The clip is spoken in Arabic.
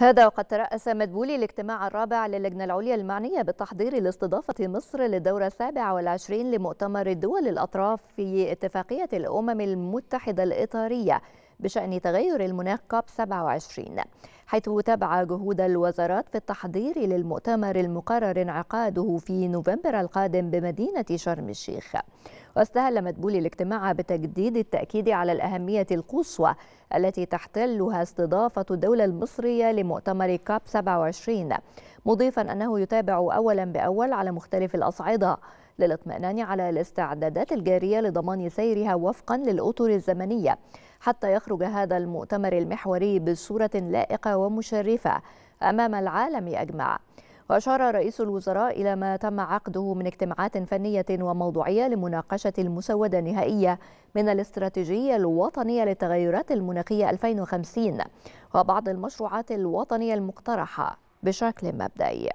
هذا وقد ترأس مدبولي الاجتماع الرابع للجنة العليا المعنية بالتحضير لاستضافة مصر للدورة السابعة والعشرين لمؤتمر الدول الأطراف في اتفاقية الأمم المتحدة الإطارية بشأن تغير المناخ كوب 27 حيث تابع جهود الوزارات في التحضير للمؤتمر المقرر انعقاده في نوفمبر القادم بمدينة شرم الشيخ واستهل مدبول الاجتماع بتجديد التأكيد على الأهمية القصوى التي تحتلها استضافة الدولة المصرية لمؤتمر كاب 27 مضيفا أنه يتابع أولا بأول على مختلف الأصعدة للاطمئنان على الاستعدادات الجارية لضمان سيرها وفقا للأطر الزمنية حتى يخرج هذا المؤتمر المحوري بصورة لائقة ومشرفة أمام العالم أجمع وأشار رئيس الوزراء إلى ما تم عقده من اجتماعات فنية وموضوعية لمناقشة المسودة النهائية من الاستراتيجية الوطنية للتغيرات المناخية 2050 وبعض المشروعات الوطنية المقترحة بشكل مبدئي